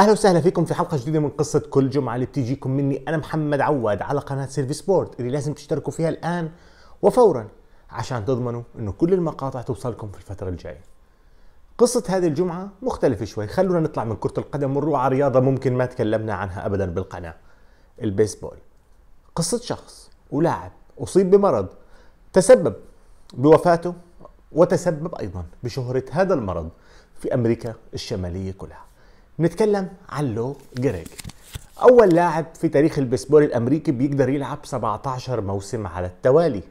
اهلا وسهلا فيكم في حلقه جديده من قصه كل جمعه اللي بتيجيكم مني انا محمد عواد على قناه سيرفي سبورت اللي لازم تشتركوا فيها الان وفورا عشان تضمنوا انه كل المقاطع توصلكم في الفتره الجايه. قصه هذه الجمعه مختلفه شوي، خلونا نطلع من كره القدم ونروح على رياضه ممكن ما تكلمنا عنها ابدا بالقناه. البيسبول. قصه شخص ولاعب اصيب بمرض تسبب بوفاته وتسبب ايضا بشهره هذا المرض في امريكا الشماليه كلها. نتكلم عن لو جريج أول لاعب في تاريخ البيسبول الأمريكي بيقدر يلعب 17 موسم على التوالي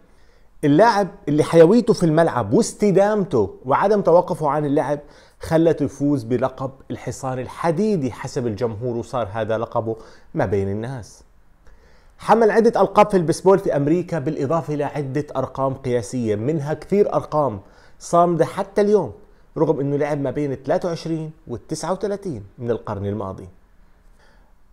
اللاعب اللي حيويته في الملعب واستدامته وعدم توقفه عن اللعب خلته يفوز بلقب الحصان الحديدي حسب الجمهور وصار هذا لقبه ما بين الناس حمل عدة ألقاب في البيسبول في أمريكا بالإضافة إلى عدة أرقام قياسية منها كثير أرقام صامدة حتى اليوم رغم انه لعب ما بين 23 و 39 من القرن الماضي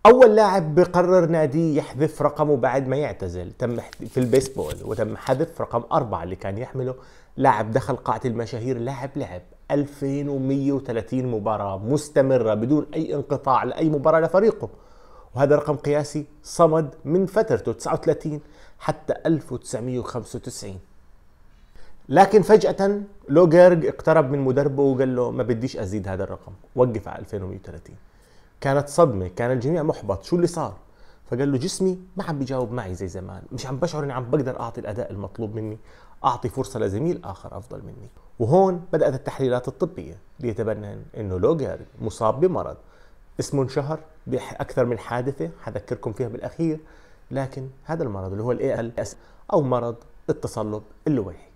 اول لاعب بقرر ناديه يحذف رقمه بعد ما يعتزل تم في البيسبول وتم حذف رقم أربعة اللي كان يحمله لاعب دخل قاعة المشاهير لاعب لعب 2130 مباراة مستمرة بدون أي انقطاع لأي مباراة لفريقه وهذا رقم قياسي صمد من فترته 39 حتى 1995 لكن فجأة لوجيرج اقترب من مدربه وقال له ما بديش أزيد هذا الرقم وقف على 2130 كانت صدمة كان الجميع محبط شو اللي صار فقال له جسمي ما عم بيجاوب معي زي زمان مش عم بشعر اني عم بقدر اعطي الاداء المطلوب مني اعطي فرصه لزميل اخر افضل مني وهون بدات التحليلات الطبيه ليتبنن انه لوجر مصاب بمرض اسمه انشهر باكثر من حادثه حذكركم فيها بالاخير لكن هذا المرض اللي هو الاي ال اس او مرض التصلب اللويحي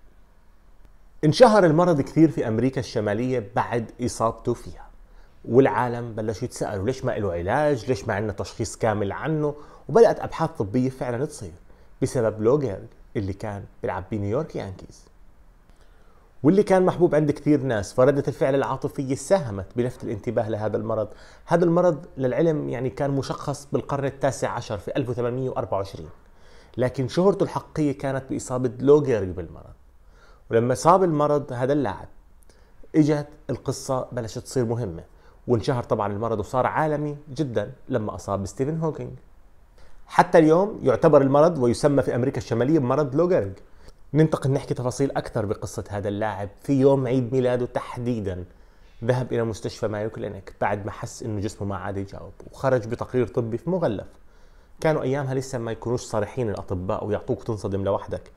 انشهر المرض كثير في امريكا الشماليه بعد اصابته فيها والعالم بلشوا يتسالوا ليش ما له علاج ليش ما عندنا تشخيص كامل عنه وبدات ابحاث طبيه فعلا تصير بسبب لوجر اللي كان بيلعب بنيويورك يانكيز واللي كان محبوب عند كثير ناس فردة الفعل العاطفية ساهمت بلفت الانتباه لهذا المرض هذا المرض للعلم يعني كان مشخص بالقرن التاسع عشر في 1824 لكن شهرته الحقيقية كانت بإصابة لوجيري بالمرض ولما صاب المرض هذا اللاعب اجت القصه بلشت تصير مهمه وانشهر طبعا المرض وصار عالمي جدا لما اصاب ستيفن هوكينج حتى اليوم يعتبر المرض ويسمى في امريكا الشماليه بمرض لوغاريج ننتقل نحكي تفاصيل اكثر بقصه هذا اللاعب في يوم عيد ميلاده تحديدا ذهب الى مستشفى مايو كلينك بعد ما حس انه جسمه ما عاد يجاوب وخرج بتقرير طبي في مغلف كانوا ايامها لسه ما يكونوش صريحين الاطباء ويعطوك تنصدم لوحدك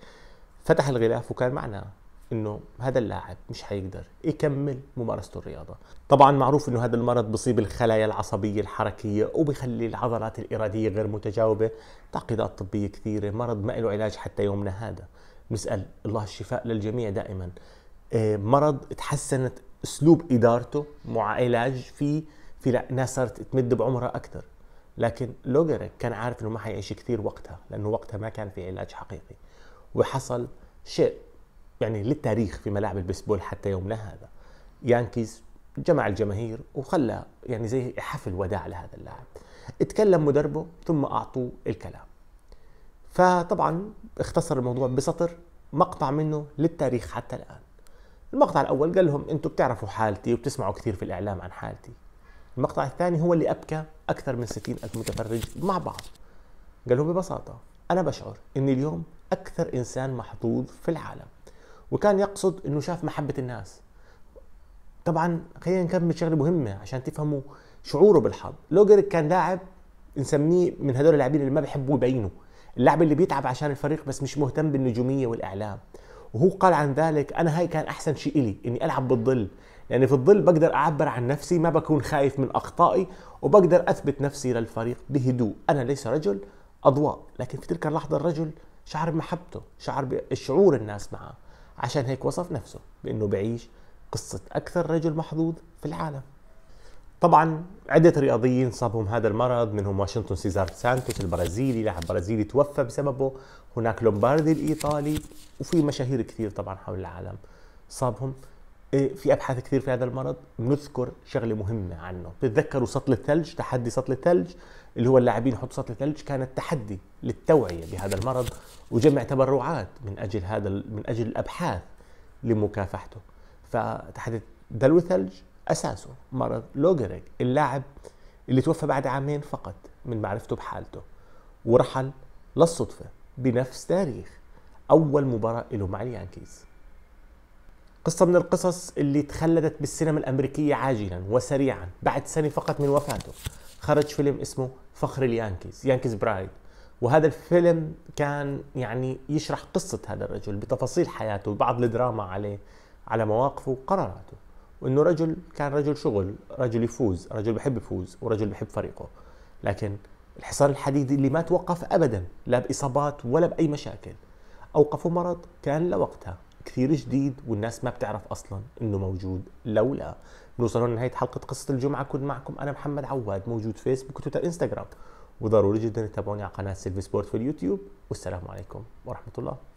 فتح الغلاف وكان معنا انه هذا اللاعب مش حيقدر يكمل ممارسته الرياضه طبعا معروف انه هذا المرض بصيب الخلايا العصبيه الحركيه وبخلي العضلات الاراديه غير متجاوبه تعقيدات طبيه كثيره مرض ما له علاج حتى يومنا هذا نسال الله الشفاء للجميع دائما آه، مرض تحسنت اسلوب ادارته مع علاج فيه في ناس صارت تمد بعمرها اكثر لكن لوغريك كان عارف انه ما حيعيش كثير وقتها لانه وقتها ما كان في علاج حقيقي وحصل شيء يعني للتاريخ في ملاعب البيسبول حتى يومنا هذا يانكيز جمع الجماهير وخلى يعني زي حفل وداع لهذا اللاعب اتكلم مدربه ثم اعطوه الكلام فطبعا اختصر الموضوع بسطر مقطع منه للتاريخ حتى الان المقطع الاول قال لهم انتم بتعرفوا حالتي وبتسمعوا كثير في الاعلام عن حالتي المقطع الثاني هو اللي ابكى اكثر من 60 الف متفرج مع بعض قال لهم ببساطه انا بشعر اني اليوم اكثر انسان محظوظ في العالم وكان يقصد انه شاف محبه الناس طبعا خلينا نكمل شغله مهمه عشان تفهموا شعوره بالحظ لوجريك كان لاعب نسميه من هدول اللاعبين اللي ما بيحبوا يبينوا اللاعب اللي بيتعب عشان الفريق بس مش مهتم بالنجوميه والاعلام وهو قال عن ذلك انا هاي كان احسن شيء إلي اني العب بالظل يعني في الظل بقدر اعبر عن نفسي ما بكون خايف من اخطائي وبقدر اثبت نفسي للفريق بهدوء انا ليس رجل اضواء لكن في تلك اللحظه الرجل شعر بمحبته شعر بالشعور الناس معه عشان هيك وصف نفسه بأنه بعيش قصة أكثر رجل محظوظ في العالم طبعا عدة رياضيين صابهم هذا المرض منهم واشنطن سيزار سانتوس البرازيلي لاعب برازيلي توفى بسببه هناك لومباردي الإيطالي وفي مشاهير كثير طبعا حول العالم صابهم إيه، في ابحاث كثير في هذا المرض بنذكر شغله مهمه عنه بتتذكروا سطل الثلج تحدي سطل الثلج اللي هو اللاعبين يحطوا سطل الثلج كانت تحدي للتوعيه بهذا المرض وجمع تبرعات من اجل هذا من اجل الابحاث لمكافحته فتحدي دلو الثلج اساسه مرض لوغريك اللاعب اللي توفى بعد عامين فقط من معرفته بحالته ورحل للصدفه بنفس تاريخ اول مباراه له مع اليانكيز قصة من القصص اللي تخلدت بالسينما الأمريكية عاجلا وسريعا بعد سنة فقط من وفاته خرج فيلم اسمه فخر اليانكيز يانكيز برايد وهذا الفيلم كان يعني يشرح قصة هذا الرجل بتفاصيل حياته وبعض الدراما عليه على مواقفه وقراراته وانه رجل كان رجل شغل رجل يفوز رجل بحب يفوز ورجل بحب فريقه لكن الحصان الحديدي اللي ما توقف ابدا لا باصابات ولا باي مشاكل اوقفه مرض كان لوقتها كثير جديد والناس ما بتعرف اصلا انه موجود لولا بنوصل لنهايه حلقه قصه الجمعه كنت معكم انا محمد عواد موجود فيسبوك وتويتر انستغرام وضروري جدا تتابعوني على قناه سيلفي سبورت في اليوتيوب والسلام عليكم ورحمه الله